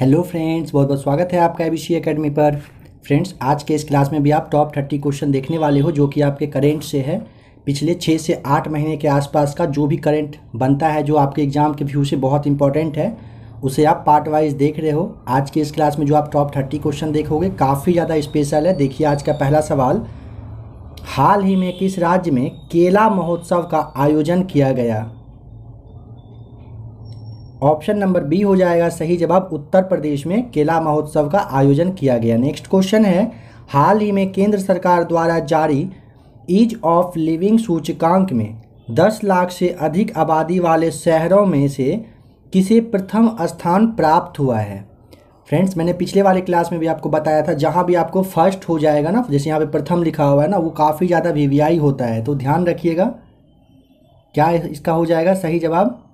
hello friends बहुत बहुत स्वागत है आपका एबीसी एकेडमी पर फ्रेंड्स आज के इस क्लास में भी आप टॉप थर्टी क्वेश्चन देखने वाले हो जो कि आपके करेंट से है पिछले छः से आठ महीने के आसपास का जो भी करेंट बनता है जो आपके एग्ज़ाम के व्यू से बहुत इंपॉर्टेंट है उसे आप पार्ट वाइज देख रहे हो आज के इस क्लास में जो आप टॉप थर्टी क्वेश्चन देखोगे काफ़ी ज़्यादा स्पेशल है देखिए आज का पहला सवाल हाल ही में किस राज्य में केला महोत्सव का आयोजन किया गया ऑप्शन नंबर बी हो जाएगा सही जवाब उत्तर प्रदेश में केला महोत्सव का आयोजन किया गया नेक्स्ट क्वेश्चन है हाल ही में केंद्र सरकार द्वारा जारी ईज ऑफ लिविंग सूचकांक में 10 लाख से अधिक आबादी वाले शहरों में से किसे प्रथम स्थान प्राप्त हुआ है फ्रेंड्स मैंने पिछले वाले क्लास में भी आपको बताया था जहाँ भी आपको फर्स्ट हो जाएगा ना जैसे यहाँ पे प्रथम लिखा हुआ है ना वो काफ़ी ज़्यादा वी होता है तो ध्यान रखिएगा क्या इसका हो जाएगा सही जवाब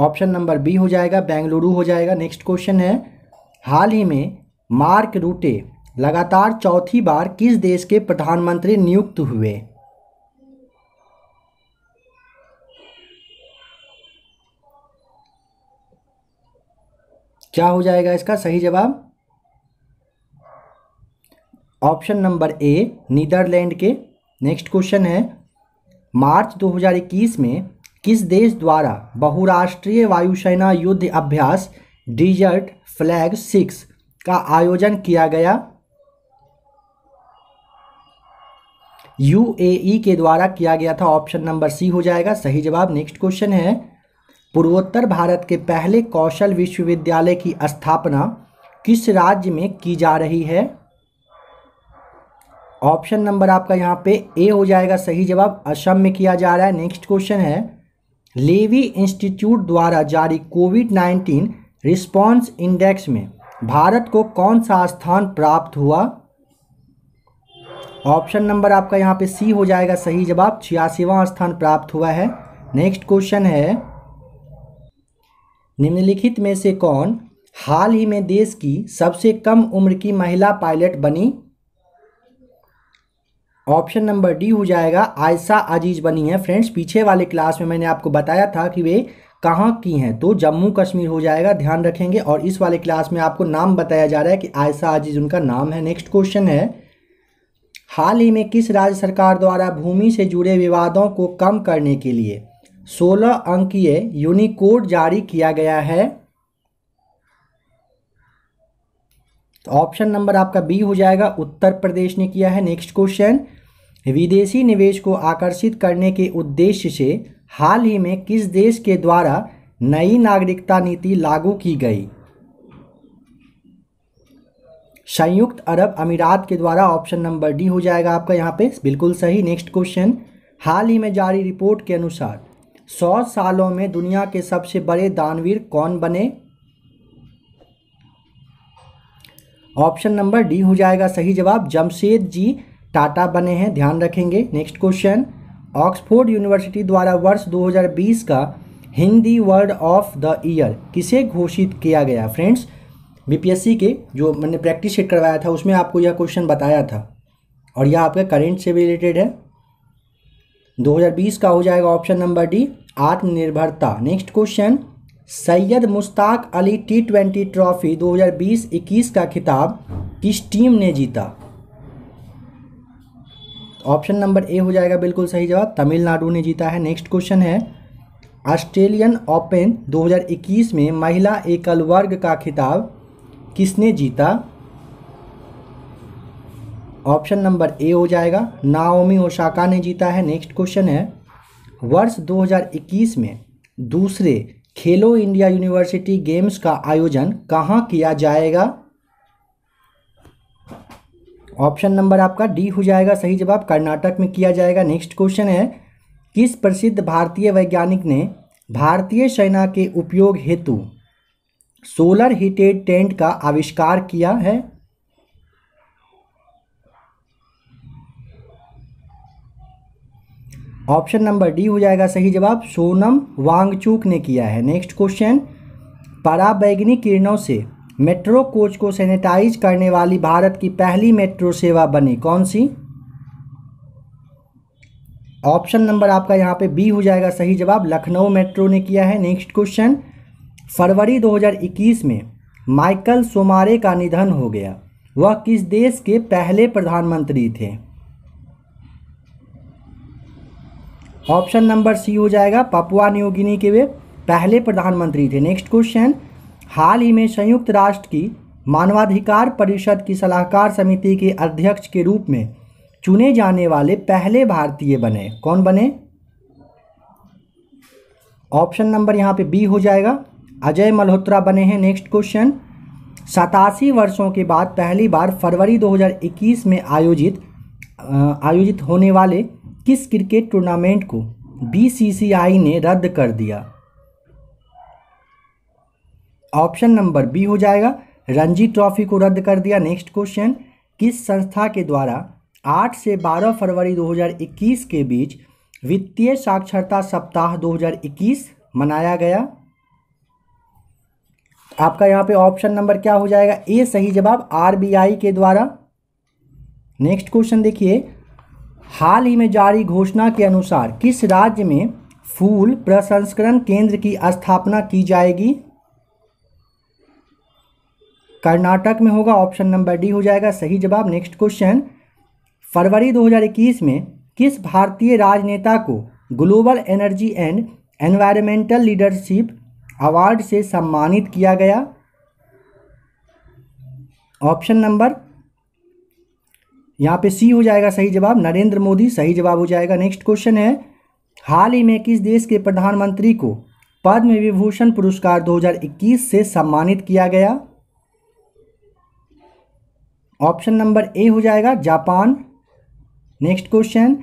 ऑप्शन नंबर बी हो जाएगा बेंगलुरु हो जाएगा नेक्स्ट क्वेश्चन है हाल ही में मार्क रूटे लगातार चौथी बार किस देश के प्रधानमंत्री नियुक्त हुए क्या हो जाएगा इसका सही जवाब ऑप्शन नंबर ए नीदरलैंड के नेक्स्ट क्वेश्चन है मार्च 2021 में किस देश द्वारा बहुराष्ट्रीय वायुसेना युद्ध अभ्यास डिजर्ट फ्लैग सिक्स का आयोजन किया गया यूएई e के द्वारा किया गया था ऑप्शन नंबर सी हो जाएगा सही जवाब नेक्स्ट क्वेश्चन है पूर्वोत्तर भारत के पहले कौशल विश्वविद्यालय की स्थापना किस राज्य में की जा रही है ऑप्शन नंबर आपका यहाँ पे ए हो जाएगा सही जवाब असम में किया जा रहा है नेक्स्ट क्वेश्चन है लेवी इंस्टीट्यूट द्वारा जारी कोविड 19 रिस्पांस इंडेक्स में भारत को कौन सा स्थान प्राप्त हुआ ऑप्शन नंबर आपका यहाँ पे सी हो जाएगा सही जवाब छियासीवा स्थान प्राप्त हुआ है नेक्स्ट क्वेश्चन है निम्नलिखित में से कौन हाल ही में देश की सबसे कम उम्र की महिला पायलट बनी ऑप्शन नंबर डी हो जाएगा आयसा अजीज बनी है फ्रेंड्स पीछे वाले क्लास में मैंने आपको बताया था कि वे कहाँ की हैं तो जम्मू कश्मीर हो जाएगा ध्यान रखेंगे और इस वाले क्लास में आपको नाम बताया जा रहा है कि आयसा अजीज उनका नाम है नेक्स्ट क्वेश्चन है हाल ही में किस राज्य सरकार द्वारा भूमि से जुड़े विवादों को कम करने के लिए सोलह अंकीय यूनिकोड जारी किया गया है तो ऑप्शन नंबर आपका बी हो जाएगा उत्तर प्रदेश ने किया है नेक्स्ट क्वेश्चन विदेशी निवेश को आकर्षित करने के उद्देश्य से हाल ही में किस देश के द्वारा नई नागरिकता नीति लागू की गई संयुक्त अरब अमीरात के द्वारा ऑप्शन नंबर डी हो जाएगा आपका यहाँ पे बिल्कुल सही नेक्स्ट क्वेश्चन हाल ही में जारी रिपोर्ट के अनुसार सौ सालों में दुनिया के सबसे बड़े दानवीर कौन बने ऑप्शन नंबर डी हो जाएगा सही जवाब जमशेद जी टाटा बने हैं ध्यान रखेंगे नेक्स्ट क्वेश्चन ऑक्सफोर्ड यूनिवर्सिटी द्वारा वर्ष 2020 का Hindi word of the year किसे घोषित किया गया फ्रेंड्स बीपीएससी के जो मैंने प्रैक्टिस सेट करवाया था उसमें आपको यह क्वेश्चन बताया था और यह आपका करेंट से रिलेटेड है 2020 का हो जाएगा ऑप्शन नंबर डी आत्मनिर्भरता next question Syed Mushtaq Ali T twenty trophy 2020-21 का खिताब किस टीम ने जीता ऑप्शन नंबर ए हो जाएगा बिल्कुल सही जवाब तमिलनाडु ने जीता है नेक्स्ट क्वेश्चन है ऑस्ट्रेलियन ओपन 2021 में महिला एकल वर्ग का खिताब किसने जीता ऑप्शन नंबर ए हो जाएगा नाओमी ओशाका ने जीता है नेक्स्ट क्वेश्चन है वर्ष 2021 में दूसरे खेलो इंडिया यूनिवर्सिटी गेम्स का आयोजन कहाँ किया जाएगा ऑप्शन नंबर आपका डी हो जाएगा सही जवाब कर्नाटक में किया जाएगा नेक्स्ट क्वेश्चन है किस प्रसिद्ध भारतीय वैज्ञानिक ने भारतीय सेना के उपयोग हेतु सोलर हीटेड टेंट का आविष्कार किया है ऑप्शन नंबर डी हो जाएगा सही जवाब सोनम वांगचूक ने किया है नेक्स्ट क्वेश्चन पराबैगनी किरणों से मेट्रो कोच को सैनिटाइज करने वाली भारत की पहली मेट्रो सेवा बनी कौन सी ऑप्शन नंबर आपका यहाँ पे बी हो जाएगा सही जवाब लखनऊ मेट्रो ने किया है नेक्स्ट क्वेश्चन फरवरी 2021 में माइकल सोमारे का निधन हो गया वह किस देश के पहले प्रधानमंत्री थे ऑप्शन नंबर सी हो जाएगा पपुआ न्यूगिनी के वे पहले प्रधानमंत्री थे नेक्स्ट क्वेश्चन हाल ही में संयुक्त राष्ट्र की मानवाधिकार परिषद की सलाहकार समिति के अध्यक्ष के रूप में चुने जाने वाले पहले भारतीय बने कौन बने ऑप्शन नंबर यहाँ पे बी हो जाएगा अजय मल्होत्रा बने हैं नेक्स्ट क्वेश्चन सतासी वर्षों के बाद पहली बार फरवरी 2021 में आयोजित आयोजित होने वाले किस क्रिकेट टूर्नामेंट को बीसीसीआई ने रद्द कर दिया ऑप्शन नंबर बी हो जाएगा रणजी ट्रॉफी को रद्द कर दिया नेक्स्ट क्वेश्चन किस संस्था के द्वारा 8 से 12 फरवरी 2021 के बीच वित्तीय साक्षरता सप्ताह 2021 मनाया गया आपका यहाँ पे ऑप्शन नंबर क्या हो जाएगा ए सही जवाब आरबीआई के द्वारा नेक्स्ट क्वेश्चन देखिए हाल ही में जारी घोषणा के अनुसार किस राज्य में फूल प्रसंस्करण केंद्र की स्थापना की जाएगी कर्नाटक में होगा ऑप्शन नंबर डी हो जाएगा सही जवाब नेक्स्ट क्वेश्चन फरवरी 2021 में किस भारतीय राजनेता को global energy and environmental leadership award से सम्मानित किया गया ऑप्शन नंबर यहाँ पे सी हो जाएगा सही जवाब नरेंद्र मोदी सही जवाब हो जाएगा नेक्स्ट क्वेश्चन है हाल ही में किस देश के प्रधानमंत्री को पद्म विभूषण पुरस्कार 2021 से सम्मानित किया गया ऑप्शन नंबर ए हो जाएगा जापान नेक्स्ट क्वेश्चन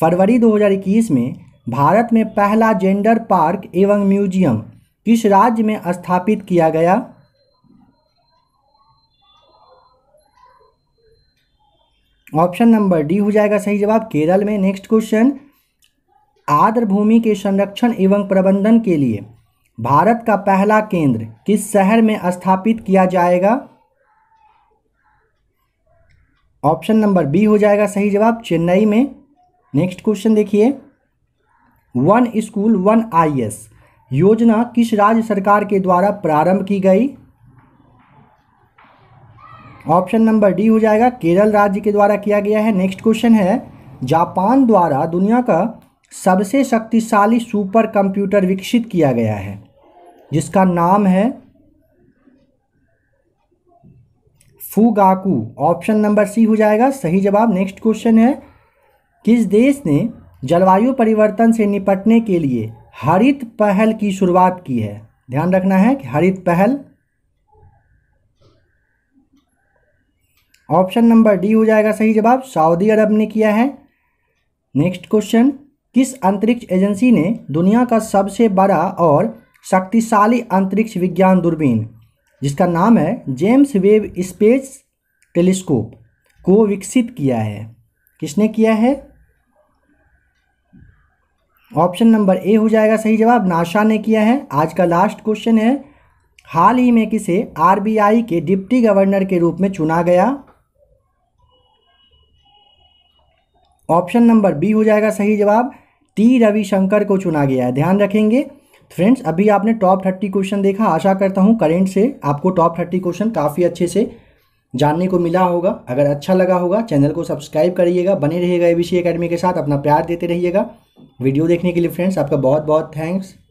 फरवरी 2021 में भारत में पहला जेंडर पार्क एवं म्यूजियम किस राज्य में स्थापित किया गया ऑप्शन नंबर डी हो जाएगा सही जवाब केरल में नेक्स्ट क्वेश्चन आर्द्र भूमि के संरक्षण एवं प्रबंधन के लिए भारत का पहला केंद्र किस शहर में स्थापित किया जाएगा ऑप्शन नंबर बी हो जाएगा सही जवाब चेन्नई में नेक्स्ट क्वेश्चन देखिए वन स्कूल वन आईएएस योजना किस राज्य सरकार के द्वारा प्रारंभ की गई ऑप्शन नंबर डी हो जाएगा केरल राज्य के द्वारा किया गया है नेक्स्ट क्वेश्चन है जापान द्वारा दुनिया का सबसे शक्तिशाली सुपर कंप्यूटर विकसित किया गया है जिसका नाम है फूगाकू ऑप्शन नंबर सी हो जाएगा सही जवाब नेक्स्ट क्वेश्चन है किस देश ने जलवायु परिवर्तन से निपटने के लिए हरित पहल की शुरुआत की है ध्यान रखना है कि हरित पहल ऑप्शन नंबर डी हो जाएगा सही जवाब सऊदी अरब ने किया है नेक्स्ट क्वेश्चन किस अंतरिक्ष एजेंसी ने दुनिया का सबसे बड़ा और शक्तिशाली अंतरिक्ष विज्ञान दूरबीन जिसका नाम है जेम्स वेब स्पेस टेलीस्कोप को विकसित किया है किसने किया है ऑप्शन नंबर ए हो जाएगा सही जवाब नाशा ने किया है आज का लास्ट क्वेश्चन है हाल ही में किसे आरबीआई के डिप्टी गवर्नर के रूप में चुना गया ऑप्शन नंबर बी हो जाएगा सही जवाब टी रविशंकर को चुना गया है ध्यान रखेंगे फ्रेंड्स अभी आपने टॉप थर्टी क्वेश्चन देखा आशा करता हूँ करेंट से आपको टॉप थर्टी क्वेश्चन काफ़ी अच्छे से जानने को मिला होगा अगर अच्छा लगा होगा चैनल को सब्सक्राइब करिएगा बने रहिएगा एबीसी एकेडमी के साथ अपना प्यार देते रहिएगा वीडियो देखने के लिए फ्रेंड्स आपका बहुत बहुत थैंक्स